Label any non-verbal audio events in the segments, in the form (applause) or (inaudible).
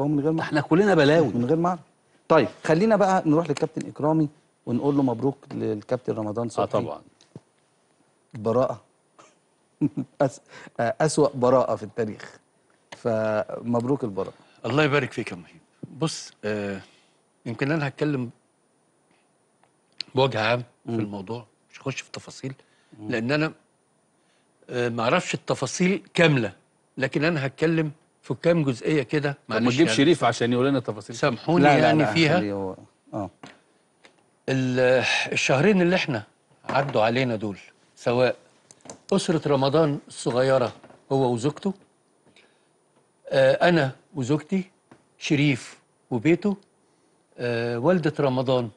اهو من غير ما احنا كلنا بلاوي من غير ما طيب خلينا بقى نروح للكابتن اكرامي ونقول له مبروك للكابتن رمضان صبحي اه طبعا براءه (laughs) أس... اسوا براءه في التاريخ فمبروك البراءه الله يبارك فيك يا مهيب بص آه يمكن انا هتكلم بوجه عام في الموضوع مش هخش في تفاصيل لان انا آه ما اعرفش التفاصيل كامله لكن انا هتكلم في كام جزئيه كده ما تجيب يعني شريف عشان يقول لنا تفاصيل سامحوني لا يعني لا لا فيها هو... آه. الشهرين اللي احنا عدوا علينا دول سواء اسره رمضان الصغيره هو وزوجته آه انا وزوجتي شريف وبيته آه والده رمضان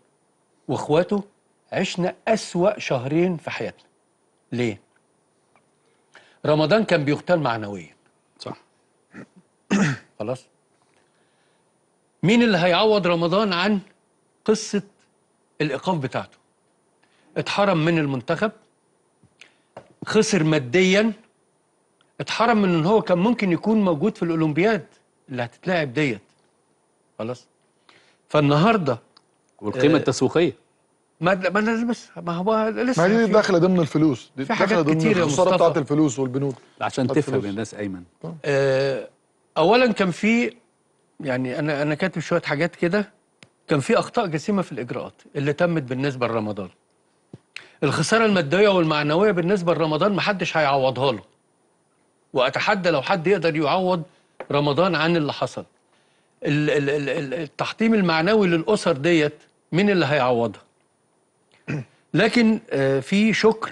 واخواته عشنا اسوا شهرين في حياتنا ليه رمضان كان بيغتال معنويا خلاص مين اللي هيعوض رمضان عن قصه الايقاف بتاعته اتحرم من المنتخب خسر ماديا اتحرم من ان هو كان ممكن يكون موجود في الاولمبياد اللي هتتلعب ديت خلاص فالنهارده والقيمه آه التسويقيه ما ما لازم بس ما هو لسه ما دي داخله ضمن الفلوس دي داخله ضمن الخساره بتاعت الفلوس والبنود عشان تفهم الناس ايمن آه اولا كان في يعني انا انا كاتب شويه حاجات كده كان في اخطاء جسيمه في الاجراءات اللي تمت بالنسبه لرمضان الخساره الماديه والمعنويه بالنسبه لرمضان محدش هيعوضها له واتحدى لو حد يقدر يعوض رمضان عن اللي حصل التحطيم المعنوي للاسر ديت مين اللي هيعوضها لكن آه، في شكر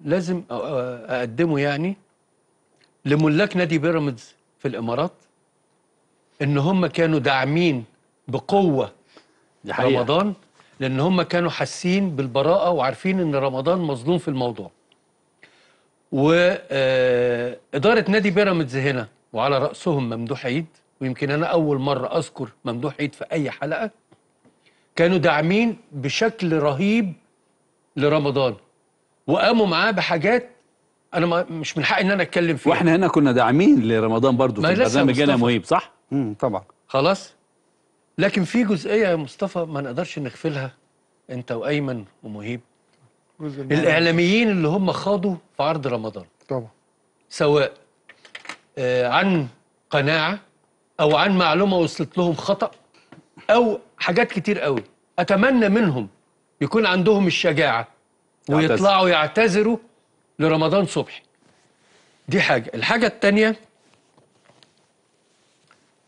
لازم آه، آه، اقدمه يعني لملاك نادي بيراميدز في الامارات ان هم كانوا داعمين بقوه دي رمضان لان هم كانوا حاسين بالبراءه وعارفين ان رمضان مظلوم في الموضوع واداره آه، نادي بيراميدز هنا وعلى راسهم ممدوح عيد ويمكن انا اول مره اذكر ممدوح عيد في اي حلقه كانوا داعمين بشكل رهيب لرمضان وقاموا معاه بحاجات انا مش من حقي ان انا اتكلم فيها واحنا هنا كنا داعمين لرمضان برضو في البرنامج انا مهيب صح امم طبعا خلاص لكن في جزئيه يا مصطفى ما نقدرش نغفلها انت وايمن ومهيب الاعلاميين اللي هم خاضوا في عرض رمضان طبعا سواء آه عن قناعه او عن معلومه وصلت لهم خطا او حاجات كتير قوي اتمنى منهم يكون عندهم الشجاعه ويطلعوا يعتذروا لرمضان صبحي دي حاجه الحاجه الثانيه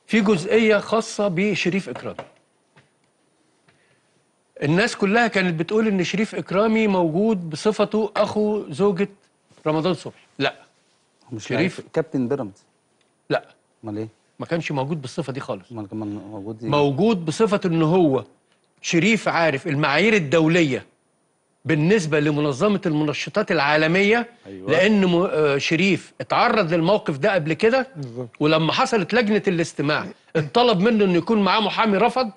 في جزئيه خاصه بشريف اكرامي الناس كلها كانت بتقول ان شريف اكرامي موجود بصفته اخو زوجه رمضان صبحي لا مش شريف كابتن بيراميدز لا امال ايه ما كانش موجود بالصفه دي خالص امال كان موجود دي. إيه؟ موجود بصفه ان هو شريف عارف المعايير الدوليه بالنسبة لمنظمة المنشطات العالمية أيوة. لأن آه، شريف اتعرض للموقف ده قبل كده ولما حصلت لجنة الاستماع اتطلب منه أن يكون معاه محامي رفض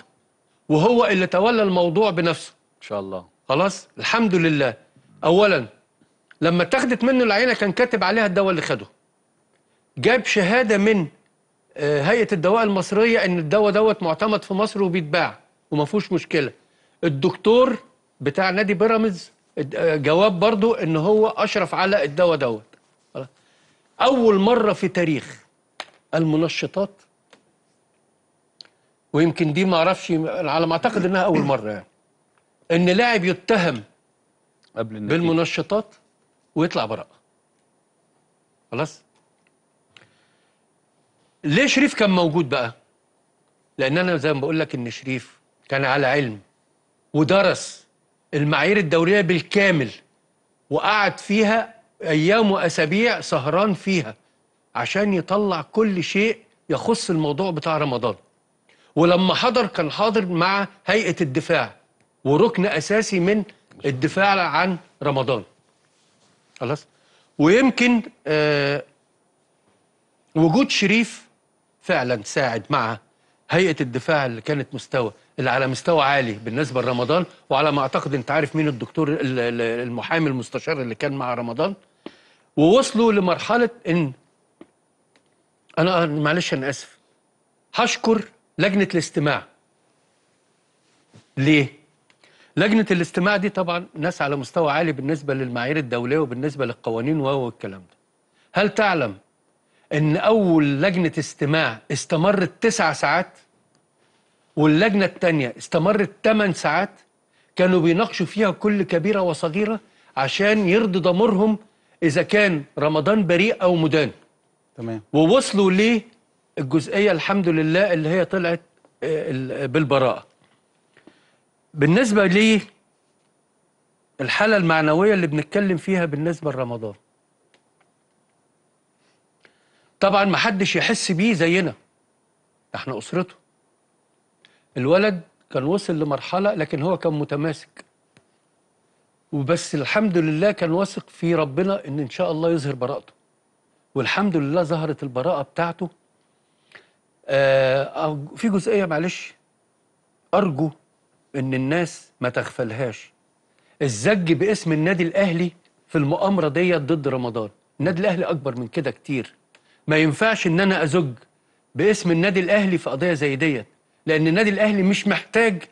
وهو اللي تولى الموضوع بنفسه إن شاء الله خلاص الحمد لله أولا لما اتاخدت منه العينة كان كاتب عليها الدواء اللي خده جاب شهادة من آه، هيئة الدواء المصرية أن الدواء دوت معتمد في مصر وبيتباع وما فيهوش مشكلة الدكتور بتاع نادي بيراميدز جواب برضو ان هو اشرف على الدواء دوت اول مره في تاريخ المنشطات ويمكن دي ما اعرفش على ما اعتقد انها اول مره يعني ان لاعب يتهم قبل النتيجة. بالمنشطات ويطلع براءه خلاص ليه شريف كان موجود بقى لان انا زي ما بقول لك ان شريف كان على علم ودرس المعايير الدوليه بالكامل وقعد فيها ايام واسابيع سهران فيها عشان يطلع كل شيء يخص الموضوع بتاع رمضان ولما حضر كان حاضر مع هيئه الدفاع وركن اساسي من الدفاع عن رمضان خلاص ويمكن آه وجود شريف فعلا ساعد مع هيئه الدفاع اللي كانت مستوى اللي على مستوى عالي بالنسبه لرمضان وعلى ما اعتقد انت عارف مين الدكتور المحامي المستشار اللي كان مع رمضان ووصلوا لمرحله ان انا معلش انا اسف هشكر لجنه الاستماع ليه لجنه الاستماع دي طبعا ناس على مستوى عالي بالنسبه للمعايير الدوليه وبالنسبه للقوانين وهو الكلام ده هل تعلم ان اول لجنه استماع استمرت تسع ساعات واللجنه الثانيه استمرت ثمان ساعات كانوا بيناقشوا فيها كل كبيره وصغيره عشان يرضي ضميرهم اذا كان رمضان بريء او مدان تمام ووصلوا للجزئيه الحمد لله اللي هي طلعت آه، بالبراءه بالنسبه للحاله المعنويه اللي بنتكلم فيها بالنسبه لرمضان طبعا ما حدش يحس بيه زينا احنا اسرته الولد كان وصل لمرحله لكن هو كان متماسك وبس الحمد لله كان واثق في ربنا ان ان شاء الله يظهر براءته والحمد لله ظهرت البراءه بتاعته آه في جزئيه معلش ارجو ان الناس ما تغفلهاش الزج باسم النادي الاهلي في المؤامره ديت ضد رمضان النادي الاهلي اكبر من كده كتير ما ينفعش ان انا ازج باسم النادي الاهلي في قضيه زي ديت لان النادي الاهلي مش محتاج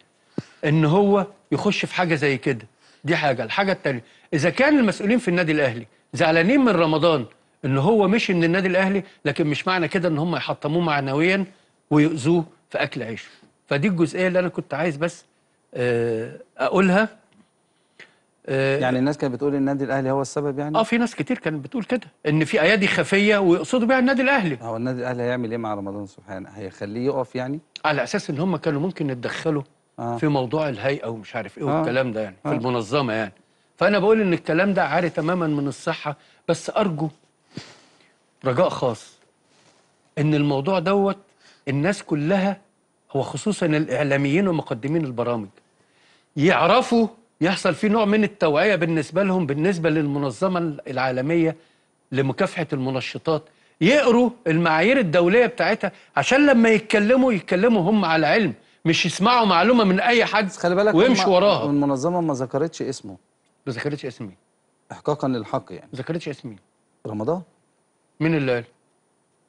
ان هو يخش في حاجه زي كده دي حاجه الحاجه الثانيه اذا كان المسؤولين في النادي الاهلي زعلانين من رمضان ان هو مشي من النادي الاهلي لكن مش معنى كده ان هم يحطموه معنويا ويؤذوه في اكل عيشه فدي الجزئيه اللي انا كنت عايز بس آه، اقولها آه، يعني الناس كانت بتقول النادي الاهلي هو السبب يعني اه في ناس كتير كانت بتقول كده ان في ايادي خفيه ويقصدوا بيها النادي الاهلي هو النادي الاهلي هيعمل ايه مع رمضان سبحانه هيخليه يقف يعني على اساس ان هم كانوا ممكن يتدخلوا آه. في موضوع الهيئه ومش عارف ايه آه. والكلام ده يعني آه. في المنظمه يعني فانا بقول ان الكلام ده عاري تماما من الصحه بس ارجو رجاء خاص ان الموضوع دوت الناس كلها هو خصوصا الاعلاميين ومقدمين البرامج يعرفوا يحصل في نوع من التوعية بالنسبة لهم بالنسبة للمنظمة العالمية لمكافحة المنشطات يقروا المعايير الدولية بتاعتها عشان لما يتكلموا يتكلموا هم على علم مش يسمعوا معلومة من أي حد خلي بالك ويمشوا وراها المنظمه ما ذكرتش اسمه ما ذكرتش اسم مين؟ إحقاقا للحق يعني ما ذكرتش اسم مين؟ رمضان مين اللي قال؟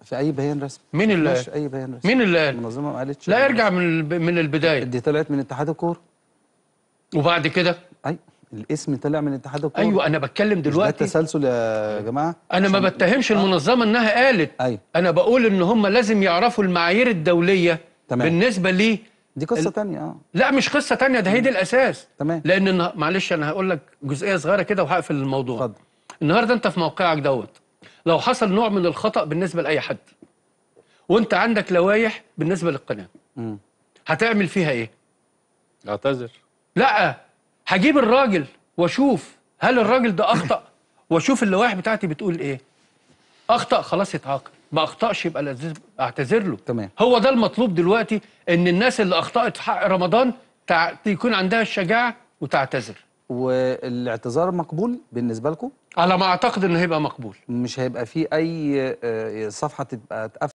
في اي بيان رسمي مين اللي قال؟ اي بيان رسمي مين اللي قال؟ المنظمه ما قالتش لا ارجع من من البدايه دي طلعت من اتحاد الكوره وبعد كده اي الاسم طلع من اتحاد الكوره ايوه انا بتكلم دلوقتي ده تسلسل يا جماعه انا ما بتهمش آه. المنظمه انها قالت أيوة. انا بقول ان هم لازم يعرفوا المعايير الدوليه تمام. بالنسبه لي دي قصه ال... اه لا مش قصه ثانيه ده هي دي الاساس تمام لان النه... معلش انا هقول لك جزئيه صغيره كده وهقفل الموضوع اتفضل النهارده انت في موقعك دوت لو حصل نوع من الخطا بالنسبه لاي حد وانت عندك لوايح بالنسبه للقناه امم هتعمل فيها ايه؟ اعتذر لا هجيب الراجل واشوف هل الراجل ده اخطا واشوف اللوائح بتاعتي بتقول ايه اخطا خلاص يتعاقب ما اخطاش يبقى اعتذر له تمام هو ده المطلوب دلوقتي ان الناس اللي اخطات في حق رمضان يكون عندها الشجاعه وتعتذر والاعتذار مقبول بالنسبه لكم على ما اعتقد انه هيبقى مقبول مش هيبقى فيه اي آه، صفحه تبقى